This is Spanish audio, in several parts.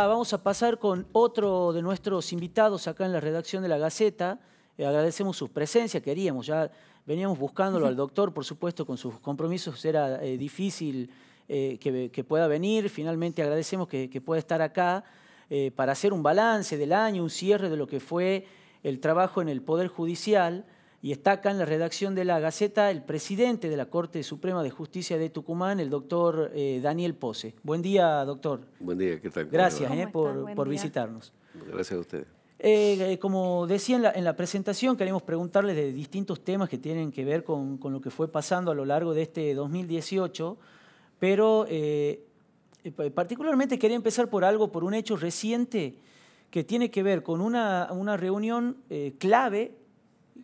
Ah, vamos a pasar con otro de nuestros invitados acá en la redacción de la Gaceta. Eh, agradecemos su presencia, queríamos, ya veníamos buscándolo al doctor, por supuesto, con sus compromisos era eh, difícil eh, que, pueda venir. Finalmente agradecemos que, que pueda estar acá para hacer un balance del año, un cierre de lo que fue el trabajo en el Poder Judicial y está en la redacción de la Gaceta el presidente de la Corte Suprema de Justicia de Tucumán, el doctor eh, Daniel Pose. Buen día, doctor. Buen día, ¿qué tal? Gracias eh, por, visitarnos. Gracias a ustedes. Eh, como decía en la, presentación, queremos preguntarles de distintos temas que tienen que ver con, lo que fue pasando a lo largo de este 2018, pero particularmente quería empezar por algo, por un hecho reciente que tiene que ver con una reunión clave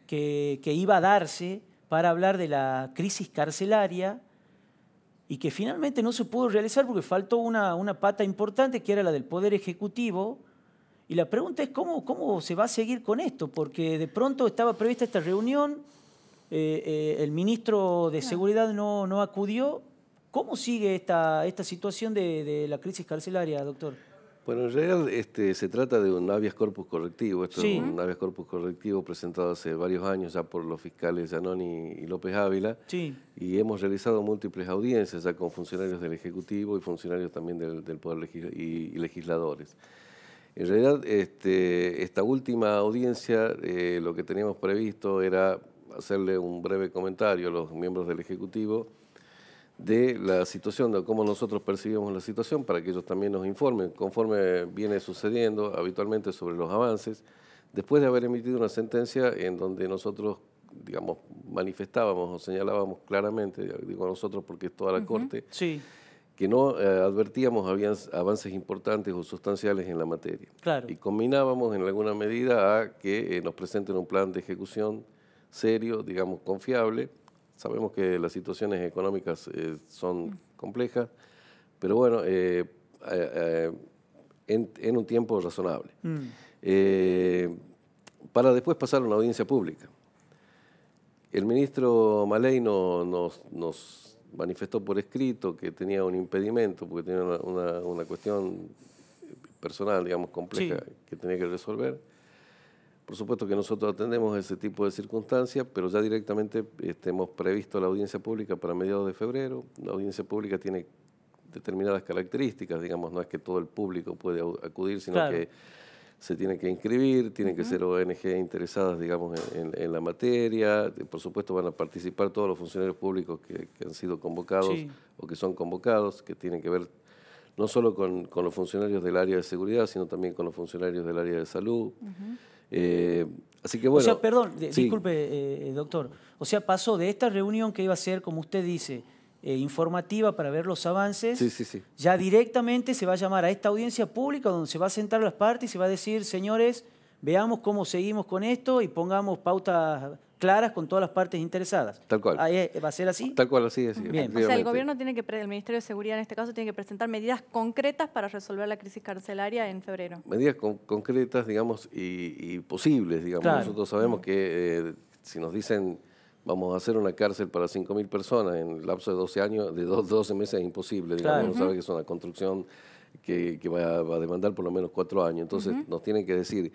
que, iba a darse para hablar de la crisis carcelaria y que finalmente no se pudo realizar porque faltó una, una pata importante que era la del Poder Ejecutivo. Y la pregunta es cómo, cómo se va a seguir con esto, porque de pronto estaba prevista esta reunión, eh, eh, el ministro de Seguridad no, no acudió. ¿Cómo sigue esta, esta situación de, de la crisis carcelaria, doctor? Bueno, en realidad este, se trata de un habeas corpus correctivo. Esto es un habeas corpus correctivo presentado hace varios años ya por los fiscales Janón y López Ávila. Y hemos realizado múltiples audiencias ya con funcionarios del Ejecutivo y funcionarios también del, Poder Legis y, legisladores. En realidad, este, esta última audiencia, eh, lo que teníamos previsto era hacerle un breve comentario a los miembros del Ejecutivo de la situación, de cómo nosotros percibimos la situación, para que ellos también nos informen, conforme viene sucediendo habitualmente sobre los avances, después de haber emitido una sentencia en donde nosotros, digamos, manifestábamos o señalábamos claramente, digo nosotros porque es toda la Corte, sí. que no eh, advertíamos habían avances importantes o sustanciales en la materia. Y combinábamos en alguna medida a que eh, nos presenten un plan de ejecución serio, digamos, confiable, Sabemos que las situaciones económicas eh, son complejas, pero bueno, eh, eh, en, un tiempo razonable. Mm. para después pasar a una audiencia pública. El ministro Maley nos, manifestó por escrito que tenía un impedimento, porque tenía una, cuestión personal, digamos, compleja que tenía que resolver por supuesto que nosotros atendemos ese tipo de circunstancias, pero ya directamente este, hemos previsto la audiencia pública para mediados de febrero. La audiencia pública tiene determinadas características, digamos, no es que todo el público puede acudir, sino que se tiene que inscribir, tienen que ser ONG interesadas, digamos, en, la materia. Por supuesto van a participar todos los funcionarios públicos que, han sido convocados o que son convocados, que tienen que ver no solo con, los funcionarios del área de seguridad, sino también con los funcionarios del área de salud. Eh, así que bueno. O sea, perdón, disculpe, eh, doctor. O sea, pasó de esta reunión que iba a ser, como usted dice, eh, informativa para ver los avances, ya directamente se va a llamar a esta audiencia pública donde se va a sentar las partes y se va a decir, señores, veamos cómo seguimos con esto y pongamos pautas claras con todas las partes interesadas. Tal cual. Eh, ¿Va a ser así? Tal cual, así es. Bien. O sea, el gobierno tiene que, el Ministerio de Seguridad en este caso, tiene que presentar medidas concretas para resolver la crisis carcelaria en febrero. Medidas concretas, digamos, y, posibles, digamos. Nosotros sabemos que eh, si nos dicen vamos a hacer una cárcel para 5.000 personas en el lapso de 12 años, de 12 meses es imposible, digamos, claro. sabe que es una construcción que, va, a, demandar por lo menos cuatro años. Entonces nos tienen que decir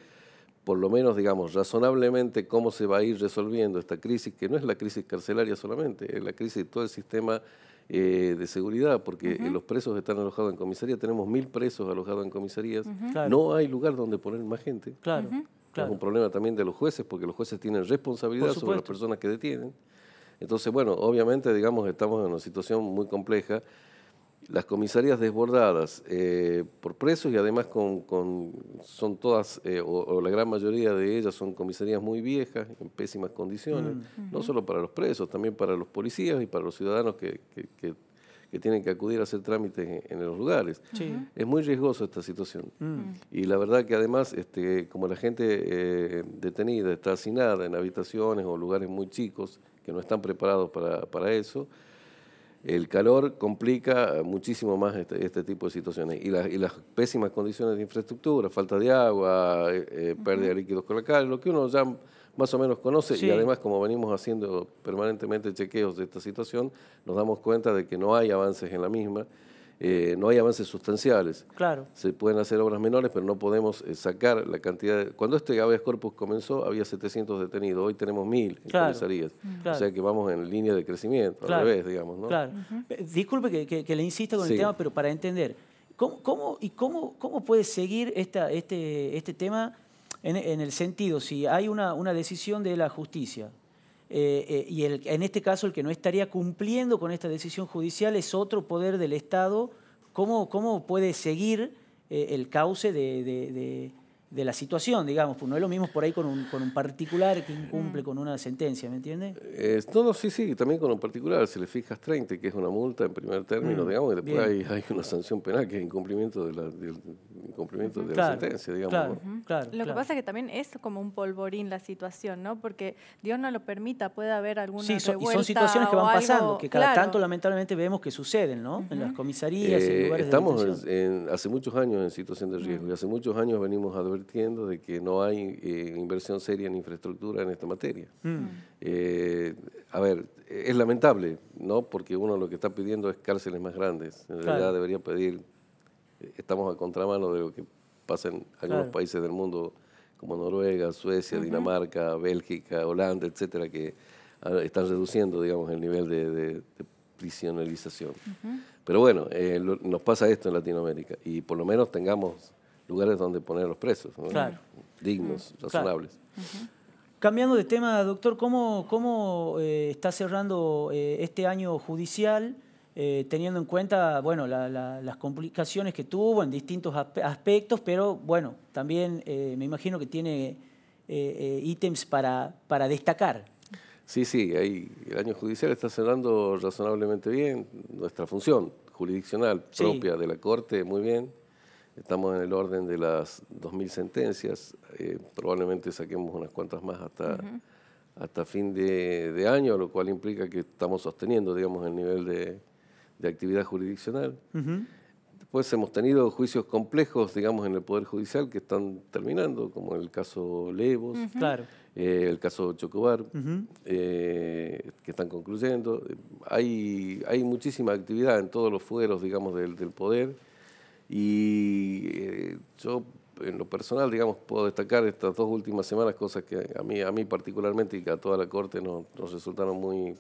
por lo menos, digamos, razonablemente cómo se va a ir resolviendo esta crisis, que no es la crisis carcelaria solamente, es la crisis de todo el sistema eh, de seguridad, porque los presos están alojados en comisaría, tenemos mil presos alojados en comisarías, no hay lugar donde poner más gente. Claro. claro. Es un problema también de los jueces, porque los jueces tienen responsabilidad sobre las personas que detienen. Entonces, bueno, obviamente, digamos, estamos en una situación muy compleja las comisarías desbordadas eh, por presos y además con, con son todas, eh, o, la gran mayoría de ellas son comisarías muy viejas, en pésimas condiciones, mm. no solo para los presos, también para los policías y para los ciudadanos que, tienen que acudir a hacer trámites en, los lugares. Es muy riesgoso esta situación. Mm. Mm. Y la verdad que además, este, como la gente eh, detenida está hacinada en habitaciones o lugares muy chicos que no están preparados para, para eso, el calor complica muchísimo más este, este tipo de situaciones y, las pésimas condiciones de infraestructura, falta de agua, eh, eh, pérdida de líquidos colacales, lo que uno ya más o menos conoce y además como venimos haciendo permanentemente chequeos de esta situación, nos damos cuenta de que no hay avances en la misma eh, no hay avances sustanciales. Claro. Se pueden hacer obras menores, pero no podemos eh, sacar la cantidad. Cuando este habeas corpus comenzó, había 700 detenidos, hoy tenemos 1000 en mm. O sea que vamos en línea de crecimiento, al revés, digamos. Claro. Eh, disculpe que, le insista con el tema, pero para entender, ¿cómo, y cómo puede seguir este, este, tema en, el sentido, si hay una, una decisión de la justicia? Eh, eh, y el, en este caso el que no estaría cumpliendo con esta decisión judicial es otro poder del Estado, ¿cómo, cómo puede seguir eh, el cauce de, de la situación, digamos, pues no es lo mismo por ahí con un, con un particular que incumple mm. con una sentencia, ¿me entiende? no, sí, sí, también con un particular, si le fijas 30, que es una multa en primer término, mm, digamos, y después hay, una sanción penal que es incumplimiento de la, incumplimiento de la sentencia, digamos. Claro, lo que pasa es que también es como un polvorín la situación, ¿no? Porque Dios no lo permita, puede haber alguna Sí, y son situaciones que van pasando, que cada tanto lamentablemente vemos que suceden, ¿no? En las comisarías, y en eh, lugares Estamos en, hace muchos años en situación de riesgo mm. y hace muchos años venimos a advertir entiendo de que no hay eh, inversión seria en infraestructura en esta materia. Mm. Mm. Eh, a ver, es lamentable, ¿no? Porque uno lo que está pidiendo es cárceles más grandes. En realidad debería pedir, eh, estamos a contramano de lo que pasa en algunos países del mundo, como Noruega, Suecia, Dinamarca, Bélgica, Holanda, etcétera, que ah, están reduciendo, digamos, el nivel de, prisionalización. Pero bueno, nos pasa esto en Latinoamérica y por lo menos tengamos lugares donde poner los presos, dignos, razonables. Cambiando de tema, doctor, ¿cómo, cómo eh, está cerrando eh, este año judicial? Eh, teniendo en cuenta bueno, las complicaciones que tuvo en distintos aspectos, pero bueno, también me imagino que tiene ítems para, para destacar. Sí, sí, el año judicial está cerrando razonablemente bien, nuestra función jurisdiccional propia de la Corte, muy bien, Estamos en el orden de las 2.000 sentencias, eh, probablemente saquemos unas cuantas más hasta, hasta fin de, año, lo cual implica que estamos sosteniendo, digamos, el nivel de, actividad jurisdiccional. Después hemos tenido juicios complejos, digamos, en el Poder Judicial que están terminando, como el caso Levos, eh, el caso Chocobar, eh, que están concluyendo. Hay, hay muchísima actividad en todos los fueros, digamos, del, del Poder y eh, yo, en lo personal, digamos, puedo destacar estas dos últimas semanas cosas que a mí, a mí particularmente y a toda la Corte nos, resultaron muy,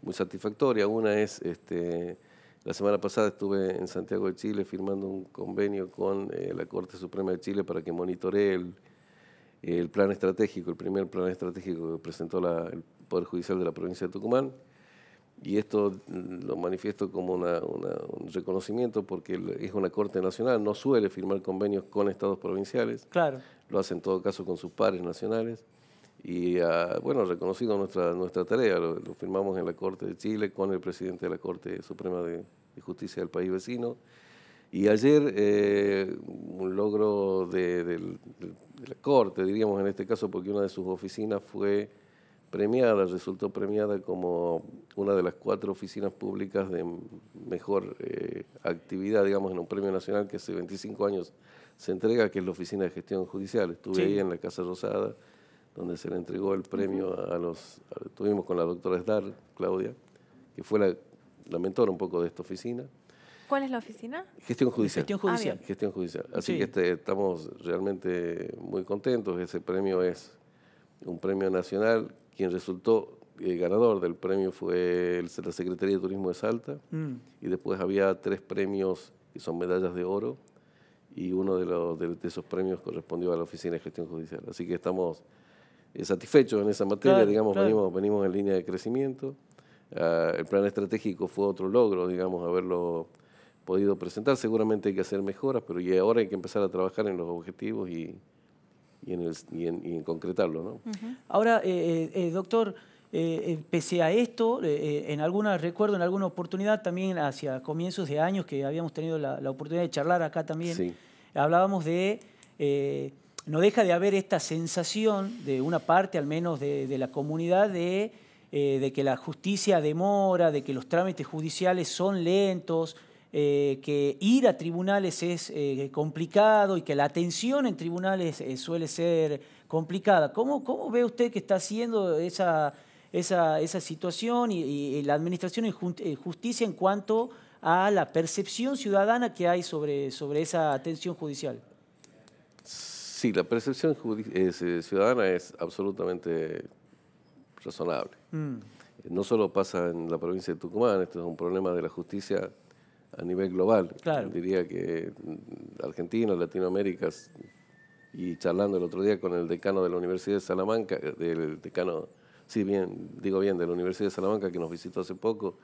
muy satisfactorias. Una es, este, la semana pasada estuve en Santiago de Chile firmando un convenio con eh, la Corte Suprema de Chile para que monitore el, el plan estratégico, el primer plan estratégico que presentó el Poder Judicial de la provincia de Tucumán y esto lo manifiesto como un reconocimiento porque es una Corte Nacional, no suele firmar convenios con estados provinciales, claro. lo hace en todo caso con sus pares nacionales, y ah, bueno, reconocido nuestra, nuestra tarea, lo, firmamos en la Corte de Chile con el presidente de la Corte Suprema de, Justicia del país vecino, y ayer eh, un logro de, de la Corte, diríamos en este caso, porque una de sus oficinas fue premiada, resultó premiada como una de las cuatro oficinas públicas de mejor eh, actividad, digamos, en un premio nacional que hace 25 años se entrega, que es la Oficina de Gestión Judicial. Estuve ahí en la Casa Rosada, donde se le entregó el premio a los... estuvimos con la doctora Esdar, Claudia, que fue la, la, mentora un poco de esta oficina. ¿Cuál es la oficina? Gestión judicial. Gestión ah, judicial. Gestión judicial. Así que este, estamos realmente muy contentos. Ese premio es un premio nacional quien resultó eh, ganador del premio fue la Secretaría de Turismo de Salta mm. y después había tres premios que son medallas de oro y uno de, los, de, esos premios correspondió a la Oficina de Gestión Judicial. Así que estamos eh, satisfechos en esa materia, digamos, Venimos, venimos en línea de crecimiento. Ah, el plan estratégico fue otro logro, digamos, haberlo podido presentar. Seguramente hay que hacer mejoras, pero ya ahora hay que empezar a trabajar en los objetivos y, y en, concretarlo. Ahora, eh, eh, eh, doctor, pese a esto, en alguna, recuerdo en alguna oportunidad también hacia comienzos de años que habíamos tenido la, oportunidad de charlar acá también, hablábamos de, no deja de haber esta sensación de una parte al menos de, la comunidad de, de, que la justicia demora, de que los trámites judiciales son lentos, eh, que ir a tribunales es eh, complicado y que la atención en tribunales eh, suele ser complicada. ¿Cómo, ve usted que está haciendo esa, situación y, la administración en justicia en cuanto a la percepción ciudadana que hay sobre, esa atención judicial? Sí, la percepción ciudadana es absolutamente razonable. Mm. No solo pasa en la provincia de Tucumán, esto es un problema de la justicia a nivel global. Diría que Argentina, Latinoamérica, y charlando el otro día con el decano de la Universidad de Salamanca, eh, del decano, sí, bien, digo bien, de la Universidad de Salamanca que nos visitó hace poco,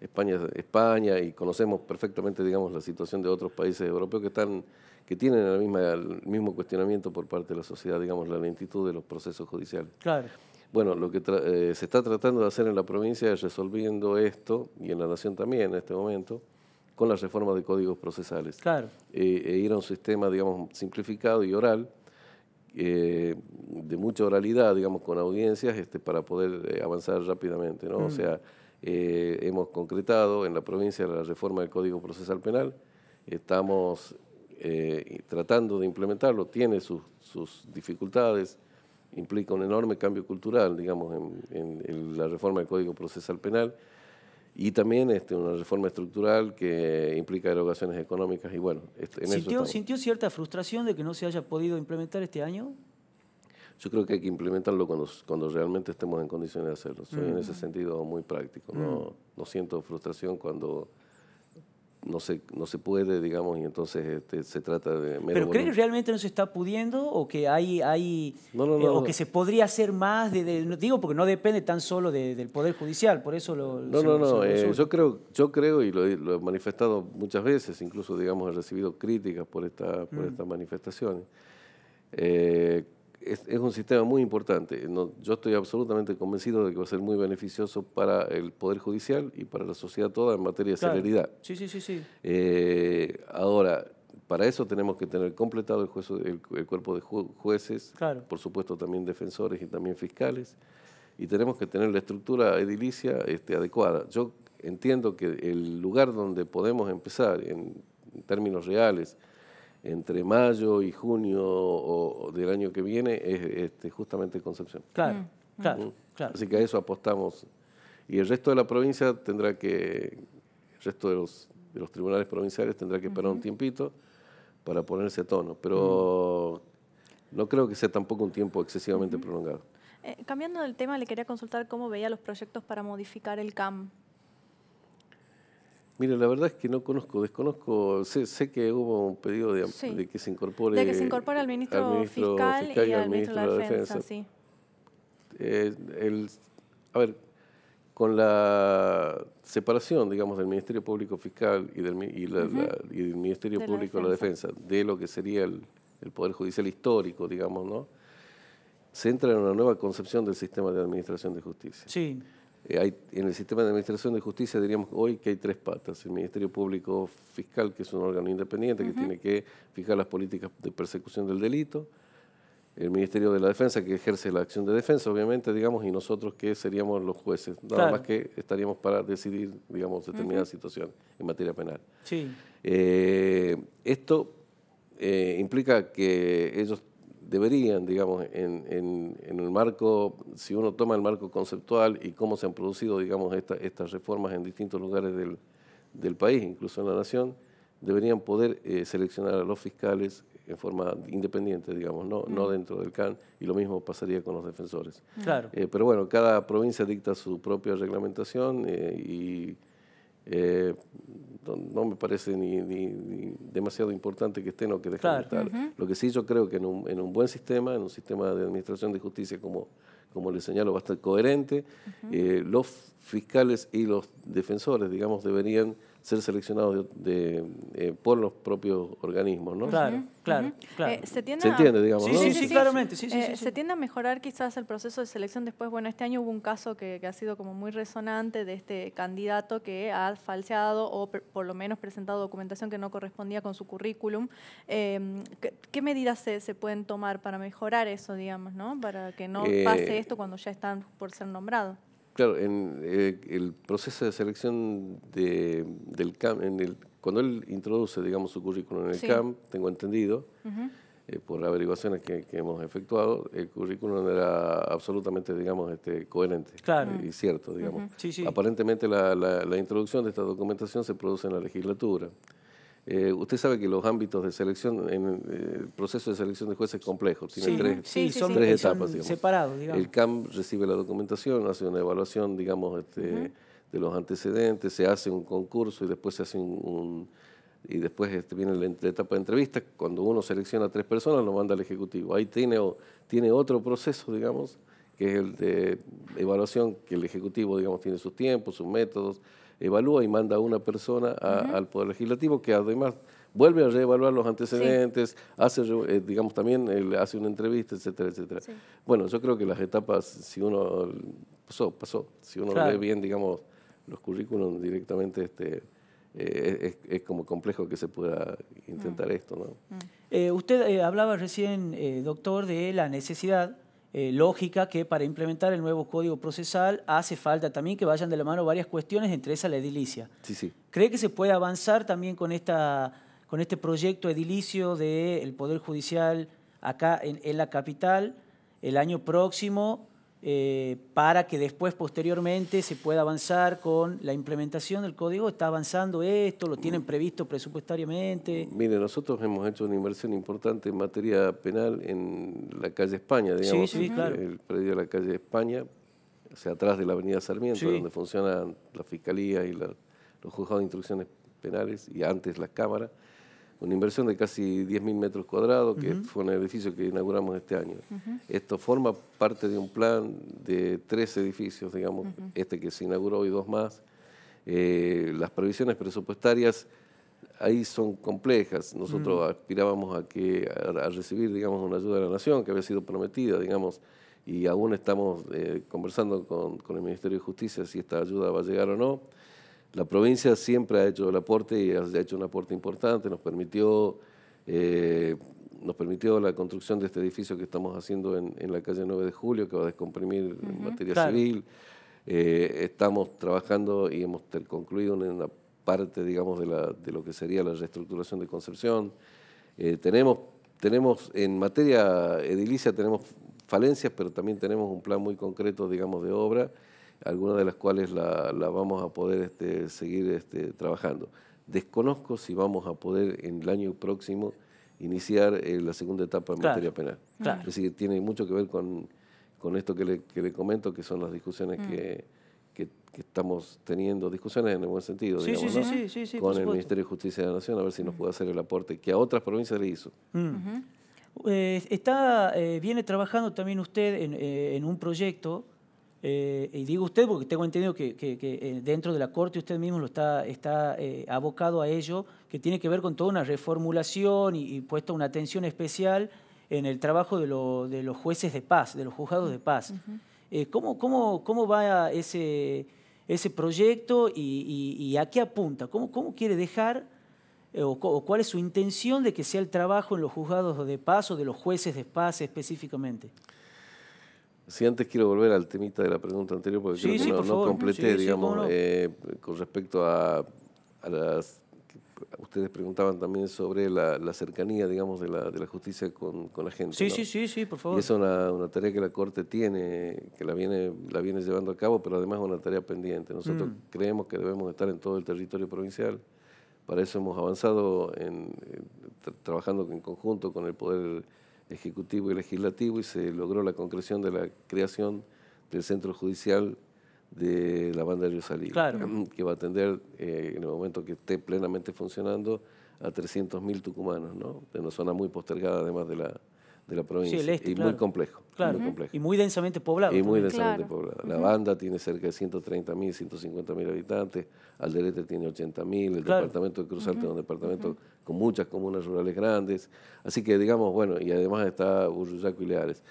España, España y conocemos perfectamente, digamos, la situación de otros países europeos que están que tienen misma, el mismo cuestionamiento por parte de la sociedad, digamos, la lentitud de los procesos judiciales. Claro. Bueno, lo que eh, se está tratando de hacer en la provincia es resolviendo esto, y en la nación también en este momento, con la reforma de códigos procesales. Claro. Eh, e ir a un sistema, digamos, simplificado y oral, eh, de mucha oralidad, digamos, con audiencias, este, para poder eh, avanzar rápidamente, ¿no? O mm. sea, hemos concretado en la provincia la reforma del Código Procesal Penal, estamos tratando de implementarlo, tiene sus, sus, dificultades, implica un enorme cambio cultural, digamos, en la reforma del Código Procesal Penal, y también este, una reforma estructural que implica erogaciones económicas y bueno, este, ¿Sintió, ¿Sintió cierta frustración de que no se haya podido implementar este año? Yo creo que hay que implementarlo cuando, realmente estemos en condiciones de hacerlo. Soy en mm. ese sentido muy práctico. no, mm. no siento frustración cuando no se, no se puede, digamos, y entonces este, se trata de... ¿Pero cree que realmente no se está pudiendo o que hay... hay eh, o que se podría hacer más, de, digo, porque no depende tan solo del Poder Judicial, por eso lo... No, no, no, eh, yo, creo, yo creo, y lo, he manifestado muchas veces, incluso, digamos, he recibido críticas por, esta, por mm. estas manifestaciones. Eh, es, un sistema muy importante. yo estoy absolutamente convencido de que va a ser muy beneficioso para el Poder Judicial y para la sociedad toda en materia de celeridad. Sí, sí, sí. Eh, ahora, para eso tenemos que tener completado el, cuerpo de jueces, por supuesto también defensores y también fiscales, y tenemos que tener la estructura edilicia este, adecuada. Yo entiendo que el lugar donde podemos empezar en términos reales, entre mayo y junio del año que viene es este, justamente Concepción. Claro, mm, mm. claro, Así que a eso apostamos. Y el resto de la provincia tendrá que, el resto de los, tribunales provinciales tendrá que esperar un tiempito para ponerse tono. Pero mm. no creo que sea tampoco un tiempo excesivamente prolongado. Eh, cambiando del tema, le quería consultar cómo veía los proyectos para modificar el CAM Mire, la verdad es que no conozco, desconozco, sé, que hubo un pedido de, que se incorpore... De que se al ministro, fiscal, y al ministro de la Defensa, sí. Eh, el, a ver, con la separación, digamos, del Ministerio Público Fiscal y del, Ministerio Público de la Defensa, de lo que sería el, el Poder Judicial histórico, digamos, ¿no? Se entra en una nueva concepción del sistema de administración de justicia. Sí. Eh, en el sistema de administración de justicia diríamos hoy que hay tres patas. El Ministerio Público Fiscal, que es un órgano independiente que tiene que fijar las políticas de persecución del delito. El Ministerio de la Defensa, que ejerce la acción de defensa, obviamente, digamos, y nosotros que seríamos los jueces, nada más que estaríamos para decidir, digamos, determinadas situaciones en materia penal. Eh, esto eh, implica que ellos deberían, digamos, en, el marco, si uno toma el marco conceptual y cómo se han producido, digamos, estas reformas en distintos lugares del, país, incluso en la nación, deberían poder eh, seleccionar a los fiscales en forma independiente, digamos, no, no mm. dentro del CAN, y lo mismo pasaría con los defensores. Mm. Claro. Eh, pero bueno, cada provincia dicta su propia reglamentación eh, y no, me parece ni, demasiado importante que estén o que dejen de estar. Lo que sí yo creo que en un, en un, buen sistema, en un sistema de administración de justicia como, como le señalo, va a estar coherente. Eh, los fiscales y los defensores, digamos, deberían ser seleccionados de, eh, por los propios organismos, ¿no? Claro, claro, claro. Eh, se, tiende entiende, a, digamos, sí, se mejorar quizás el proceso de selección después. Bueno, este año hubo un caso que, ha sido como muy resonante de este candidato que ha falseado o por lo menos presentado documentación que no correspondía con su currículum. Em, ¿qué, medidas se, se, pueden tomar para mejorar eso, digamos, ¿no? Para que no eh, pase esto cuando ya están por ser nombrados. Claro, en eh, el proceso de selección de, del CAM, cuando él introduce, digamos, su currículum en el CAM, tengo entendido, eh, por averiguaciones que, hemos efectuado, el currículum era absolutamente, digamos, este, coherente y, cierto, digamos. Aparentemente la, la introducción de esta documentación se produce en la legislatura. Eh, usted sabe que los ámbitos de selección, en el eh, proceso de selección de jueces es complejo, tiene tres, son, tres etapas. Separados, El CAM recibe la documentación, hace una evaluación, digamos, este, de los antecedentes, se hace un concurso y después se hace un, y después este, viene la etapa de entrevista. Cuando uno selecciona a tres personas, lo manda al Ejecutivo. Ahí tiene, tiene otro proceso, digamos, que es el de evaluación, que el Ejecutivo, digamos, tiene sus tiempos, sus métodos, evalúa y manda a una persona al Poder Legislativo que además vuelve a reevaluar los antecedentes, hace, eh, digamos, también eh, hace una entrevista, etcétera, etcétera. Bueno, yo creo que las etapas, si uno pasó, pasó, si uno lee bien, digamos, los currículums directamente, este, eh, es, como complejo que se pueda intentar mm. esto, ¿no? Mm. usted hablaba recién, doctor, de la necesidad eh, lógica que para implementar el nuevo código procesal hace falta también que vayan de la mano varias cuestiones, entre esas la edilicia. Sí, sí. ¿Cree que se puede avanzar también con, esta, con este proyecto edilicio del Poder Judicial acá en la capital el año próximo? Eh, para que después, posteriormente, se pueda avanzar con la implementación del código. ¿Está avanzando esto? ¿Lo tienen previsto presupuestariamente? Mire, nosotros hemos hecho una inversión importante en materia penal en la calle España, digamos, el predio de la calle España, o sea, atrás de la avenida Sarmiento, donde funcionan la Fiscalía y los juzgados de instrucciones penales y antes la Cámara una inversión de casi 10.000 metros cuadrados, que fue un edificio que inauguramos este año. Esto forma parte de un plan de tres edificios, digamos, este que se inauguró y dos más. Eh, las previsiones presupuestarias ahí son complejas. Nosotros aspirábamos a, que, a, recibir, digamos, una ayuda de la nación que había sido prometida, digamos, y aún estamos eh, conversando con, con, el Ministerio de Justicia si esta ayuda va a llegar o no la provincia siempre ha hecho el aporte y ha hecho un aporte importante, nos permitió, eh, nos permitió la construcción de este edificio que estamos haciendo en, la calle 9 de Julio, que va a descomprimir en materia civil. Eh, estamos trabajando y hemos concluido una parte, digamos, de, lo que sería la reestructuración de Concepción. Eh, tenemos, en materia edilicia, tenemos falencias, pero también tenemos un plan muy concreto, digamos, de obra algunas de las cuales la, vamos a poder este, seguir este, trabajando. Desconozco si vamos a poder en el año próximo iniciar eh, la segunda etapa en materia penal. Claro. Es decir, tiene mucho que ver con, esto que le, comento, que son las discusiones mm. que, estamos teniendo, discusiones en el buen sentido, digamos, con el Ministerio de Justicia de la Nación, a ver si nos mm. puede hacer el aporte que a otras provincias le hizo. Mm. Eh, está, eh, viene trabajando también usted en, en un proyecto eh, y digo usted porque tengo entendido que, eh, dentro de la Corte usted mismo lo está, está eh, abocado a ello, que tiene que ver con toda una reformulación y, puesta una atención especial en el trabajo de, los jueces de paz, de los juzgados de paz. ¿cómo, va ese, proyecto y, a qué apunta? ¿Cómo, quiere dejar o cuál es su intención de que sea el trabajo en los juzgados de paz o de los jueces de paz específicamente? Si antes quiero volver al temita de la pregunta anterior, porque creo que no, completé, digamos, eh, con respecto a, a las ustedes preguntaban también sobre la, cercanía, digamos, de la, justicia con, la gente. Sí, sí, sí, sí, por favor. Y es una, tarea que la Corte tiene, que la viene, la viene llevando a cabo, pero además es una tarea pendiente. Nosotros mm. creemos que debemos estar en todo el territorio provincial. Para eso hemos avanzado trabajando en conjunto con el Poder Ejecutivo y Legislativo y se logró la concreción de la creación del Centro Judicial de la Banda de Yosalí, que va a atender eh, en el momento que esté plenamente funcionando a 300.000 tucumanos, ¿no? de una zona muy postergada además de la, de la provincia. Este, y muy complejo. Y muy densamente poblado. Y muy densamente poblado. La banda tiene cerca de 130.000, 150.000 habitantes, Alderete tiene 80.000, el departamento de Cruz es un departamento con muchas comunas rurales grandes. Así que digamos, bueno, y además está Urruyaco y Leares.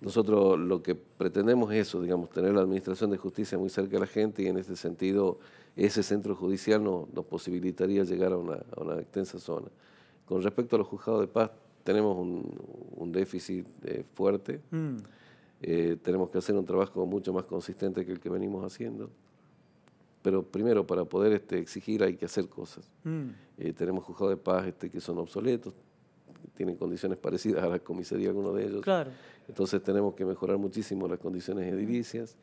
Nosotros lo que pretendemos es eso, digamos, tener la administración de justicia muy cerca de la gente y en este sentido ese centro judicial nos posibilitaría llegar a una extensa zona. Con respecto a los juzgados de paz, tenemos un, déficit eh, fuerte. Mm. Eh, tenemos que hacer un trabajo mucho más consistente que el que venimos haciendo. Pero primero, para poder este, exigir hay que hacer cosas. Mm. Eh, tenemos juzgados de paz este, que son obsoletos, tienen condiciones parecidas a la comisaría, algunos de ellos. Entonces tenemos que mejorar muchísimo las condiciones edilicias.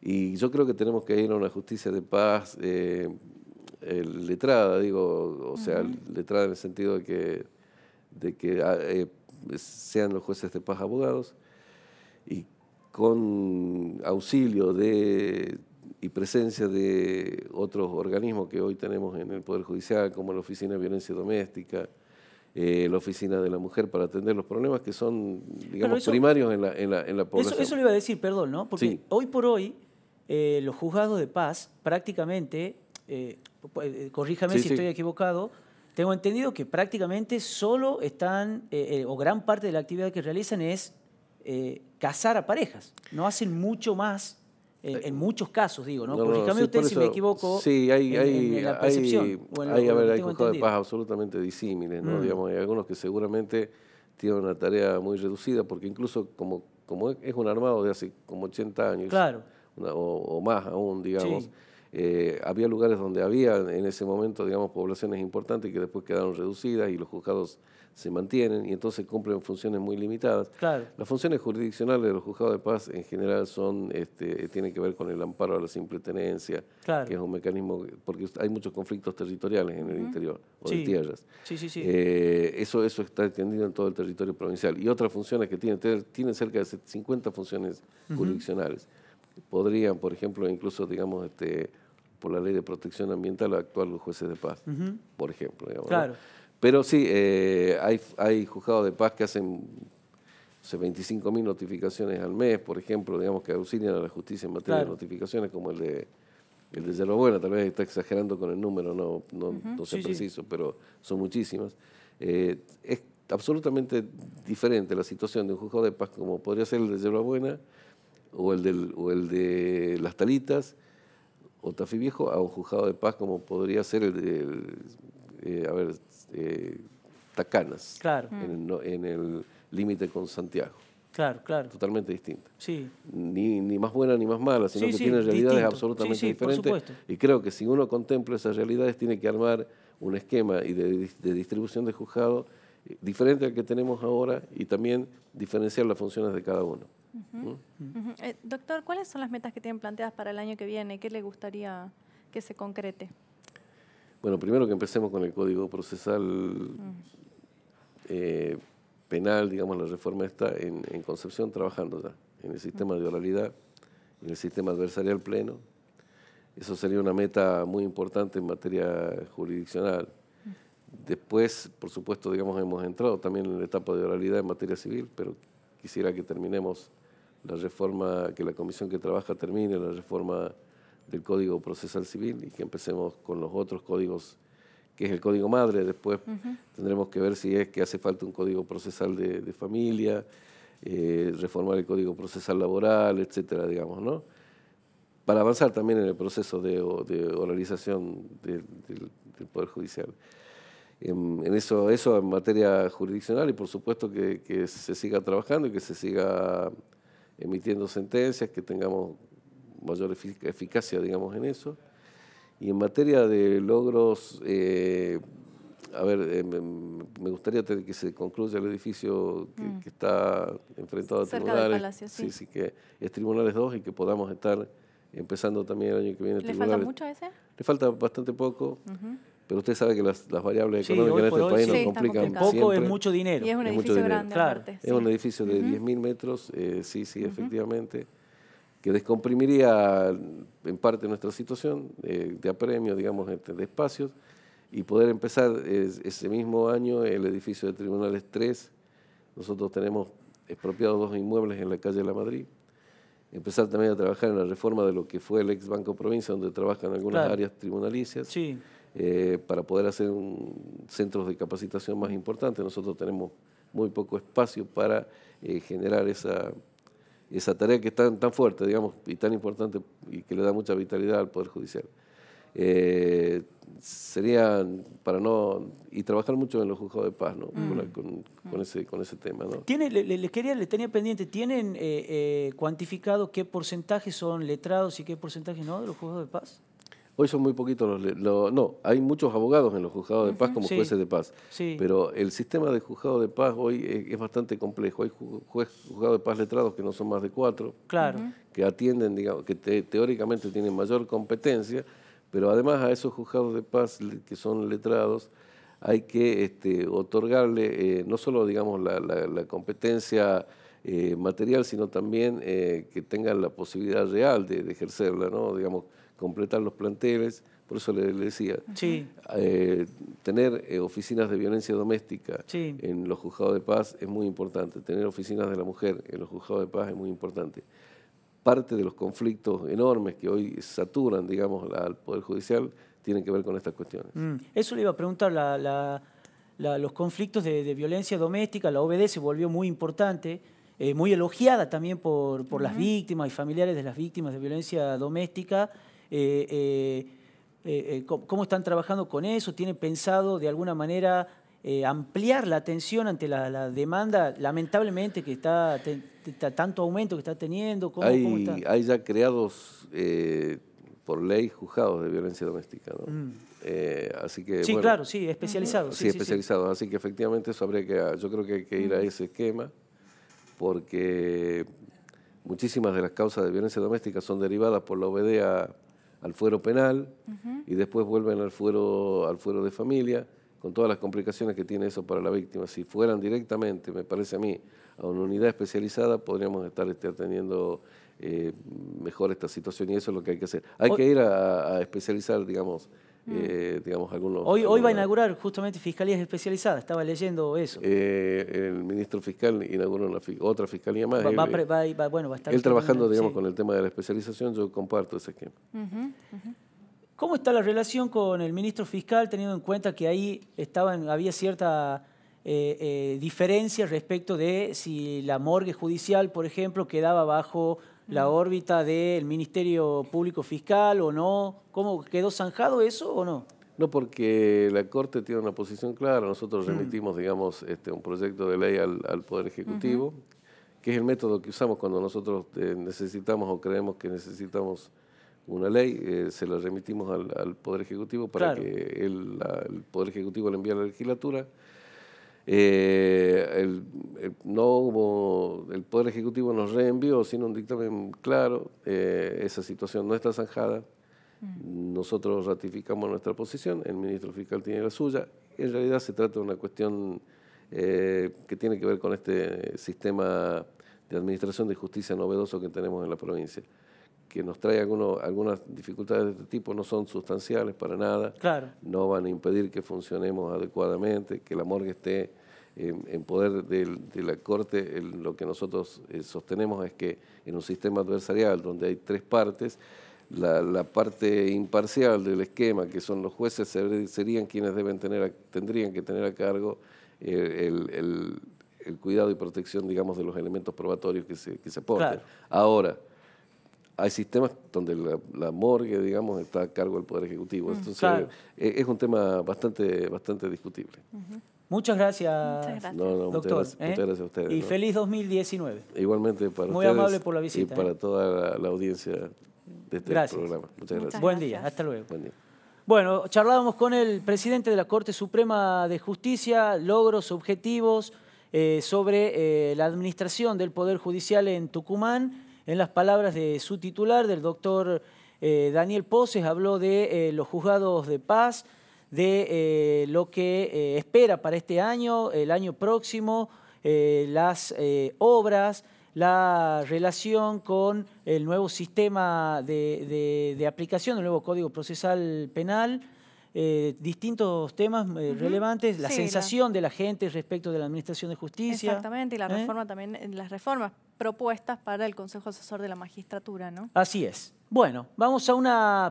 Y yo creo que tenemos que ir a una justicia de paz letrada, digo, o sea, letrada en el sentido de que de que ah, eh, sean los jueces de paz abogados y con auxilio y presencia de otros organismos que hoy tenemos en el Poder Judicial, como la Oficina de Violencia Doméstica, eh, la Oficina de la Mujer para atender los problemas que son, digamos, primarios en la, en población. Eso, le iba a decir, perdón, ¿no? Porque hoy por hoy eh, los juzgados de paz prácticamente, corríjame si estoy equivocado, tengo entendido que prácticamente solo están, eh, eh, o gran parte de la actividad que realizan es eh, cazar a parejas. No hacen mucho más, en muchos casos, digo, ¿no? usted si me equivoco. Sí, hay, en, hay, hay, hay, de paz absolutamente disímiles, ¿no? Mm. Digamos, hay algunos que seguramente tienen una tarea muy reducida, porque incluso como, como es un armado de hace como 80 años, claro. o, más aún, digamos. Sí eh, había lugares donde había en ese momento, digamos, poblaciones importantes que después quedaron reducidas y los juzgados se mantienen y entonces cumplen funciones muy limitadas. Las funciones jurisdiccionales de los juzgados de paz en general son, este, tienen que ver con el amparo a la simple tenencia, que es un mecanismo, porque hay muchos conflictos territoriales en el interior o de tierras. Eh, eso, eso está extendido en todo el territorio provincial. Y otras funciones que tienen, tienen cerca de 50 funciones jurisdiccionales. Podrían, por ejemplo, incluso, digamos, este, por la ley de protección ambiental actual los jueces de paz, por ejemplo. Pero sí, eh, hay, hay juzgados de paz que hacen 25 mil 25.000 notificaciones al mes, por ejemplo, digamos que auxilian a la justicia en materia de notificaciones, como el de el de Yerba tal vez está exagerando con el número, no, no, sé preciso, pero son muchísimas. Eh, es absolutamente diferente la situación de un juzgado de paz como podría ser el de Yerba o el, o el de Las Talitas, Otafi Viejo a un juzgado de paz como podría ser el, de eh, a ver, eh, Tacanas, mm. en el límite con Santiago. Claro, claro. Totalmente distinta. Sí. Ni, ni más buena ni más mala, sino que tiene realidades absolutamente diferentes. Y creo que si uno contempla esas realidades, tiene que armar un esquema y de, de distribución de juzgado eh, diferente al que tenemos ahora y también diferenciar las funciones de cada uno. ¿Mm? Eh, doctor, ¿cuáles son las metas que tienen planteadas para el año que viene? ¿Qué le gustaría que se concrete? Bueno, primero que empecemos con el Código Procesal eh, Penal, digamos, la reforma está en, Concepción trabajando ya, en el sistema de oralidad, en el sistema adversarial pleno. Eso sería una meta muy importante en materia jurisdiccional. Después, por supuesto, digamos, hemos entrado también en la etapa de oralidad en materia civil, pero quisiera que terminemos la reforma, que la comisión que trabaja termine la reforma del Código Procesal Civil y que empecemos con los otros códigos, que es el Código Madre. Después tendremos que ver si es que hace falta un Código Procesal de, Familia, eh, reformar el Código Procesal Laboral, etcétera, digamos, ¿no? Para avanzar también en el proceso de, oralización del Poder Judicial en, eso, eso en materia jurisdiccional y por supuesto que, se siga trabajando y que se siga emitiendo sentencias, que tengamos mayor eficacia, digamos, en eso. Y en materia de logros, eh, a ver, eh, me gustaría que se concluya el edificio que, mm. está enfrentado a tribunales. palacio, sí. sí. sí, que es Tribunales 2 y que podamos estar empezando también el año que viene. ¿Le falta mucho a ese? Le falta bastante poco pero usted sabe que las, variables económicas en este país nos complican poco es mucho dinero. Y es un edificio grande, claro. Es un edificio de 10.000 metros, eh, sí, sí, efectivamente, que descomprimiría en parte nuestra situación eh, de apremio, digamos, este, de espacios, y poder empezar ese mismo año el edificio de Tribunales 3. Nosotros tenemos expropiados dos inmuebles en la calle de la Madrid empezar también a trabajar en la reforma de lo que fue el ex Banco Provincia, donde trabajan algunas áreas tribunalicias. Sí. Eh, para poder hacer centros de capacitación más importantes. Nosotros tenemos muy poco espacio para eh, generar esa, esa tarea que es tan, fuerte, digamos, y tan importante y que le da mucha vitalidad al Poder Judicial. Eh, sería para no y trabajar mucho en los juzgados de paz ¿no? Mm. Mm. Con, ese con ese tema ¿no? tiene les le, le quería tenía pendiente tienen cuantificado qué porcentaje son letrados y qué porcentaje no de los juzgados de paz Hoy son muy poquitos los, No, hay muchos abogados en los juzgados de paz como jueces de paz. Pero el sistema de juzgado de paz hoy es, bastante complejo. Hay juez, juzgados de paz letrados que no son más de cuatro. Claro. Que atienden, digamos, que teóricamente tienen mayor competencia, pero además a esos juzgados de paz que son letrados hay que este, otorgarle eh, no solo, digamos, la, competencia... Eh, material, sino también eh, que tengan la posibilidad real de ejercerla, ¿no? Digamos, completar los planteles, por eso le, decía, eh, tener eh, oficinas de violencia doméstica en los juzgados de paz es muy importante, tener oficinas de la mujer en los juzgados de paz es muy importante. Parte de los conflictos enormes que hoy saturan, digamos, al Poder Judicial tienen que ver con estas cuestiones. Mm. Eso le iba a preguntar, los conflictos de, violencia doméstica, la OBD se volvió muy importante, eh, muy elogiada también por, por las víctimas y familiares de las víctimas de violencia doméstica. Eh, eh, eh, ¿Cómo están trabajando con eso? ¿Tienen pensado de alguna manera ampliar la atención ante la, demanda, lamentablemente, que está, tanto aumento que está teniendo? hay, ya creados por ley juzgados de violencia doméstica, mm. así que, sí, claro, sí, especializados. Sí, especializados. Así que efectivamente eso habría que, yo creo que hay que ir a mm. ese esquema, porque muchísimas de las causas de violencia doméstica son derivadas por la obedea al fuero penal y después vuelven al fuero, al fuero de familia, con todas las complicaciones que tiene eso para la víctima. Si fueran directamente, me parece a mí, a una unidad especializada, podríamos estar este, teniendo eh, mejor esta situación y eso es lo que hay que hacer. Hay que ir a, a especializar, digamos, eh, hoy, va a inaugurar justamente fiscalías especializadas, estaba leyendo eso. Eh, el ministro fiscal inauguró otra fiscalía más. él, va a estar trabajando, digamos, con el tema de la especialización, yo comparto ese esquema. ¿Cómo está la relación con el ministro fiscal, teniendo en cuenta que ahí estaban, había cierta eh, diferencia respecto de si la morgue judicial, por ejemplo, quedaba bajo la órbita del Ministerio Público Fiscal o no? ¿Cómo quedó zanjado eso o no? No, porque la Corte tiene una posición clara. Nosotros mm. remitimos, digamos, este, un proyecto de ley al, Poder Ejecutivo, que es el método que usamos cuando nosotros eh, necesitamos o creemos que necesitamos una ley, eh, se la remitimos al, Poder Ejecutivo para que el, Poder Ejecutivo le envíe a la legislatura eh, el, no hubo, el Poder Ejecutivo nos reenvió sin un dictamen claro, eh, esa situación no está zanjada. Mm. Nosotros ratificamos nuestra posición, el ministro fiscal tiene la suya. En realidad se trata de una cuestión eh, que tiene que ver con este sistema de administración de justicia novedoso que tenemos en la provincia que nos trae algunas dificultades de este tipo no son sustanciales para nada. No van a impedir que funcionemos adecuadamente, que la morgue esté en, poder de la Corte. lo que nosotros eh, sostenemos es que en un sistema adversarial donde hay tres partes, la, parte imparcial del esquema, que son los jueces, serían quienes deben tener, tendrían que tener a cargo eh, el, cuidado y protección, digamos, de los elementos probatorios que se, que se aporten. Ahora, hay sistemas donde la, morgue, digamos, está a cargo del Poder Ejecutivo. Mm, Entonces, eh, es, un tema bastante, bastante discutible. Muchas gracias, doctor. Muchas ¿eh? gracias, a ustedes. Y feliz 2019. Igualmente para ustedes. Muy amable por la visita. Y para ¿eh? toda la, audiencia de este programa. Muchas gracias. Buen día, hasta luego. Buen día. Bueno, charlábamos con el presidente de la Corte Suprema de Justicia, logros, objetivos sobre la administración del Poder Judicial en Tucumán. En las palabras de su titular, del doctor eh, Daniel Poses, habló de eh, los juzgados de paz, de eh, lo que espera para este año, el año próximo, las obras, la relación con el nuevo sistema de, de aplicación, el nuevo Código Procesal Penal. Eh, distintos temas eh, relevantes, la sensación de la gente respecto de la Administración de Justicia. Exactamente, y la ¿Eh? reforma también, las reformas propuestas para el Consejo Asesor de la Magistratura, ¿no? Así es. Bueno, vamos a una...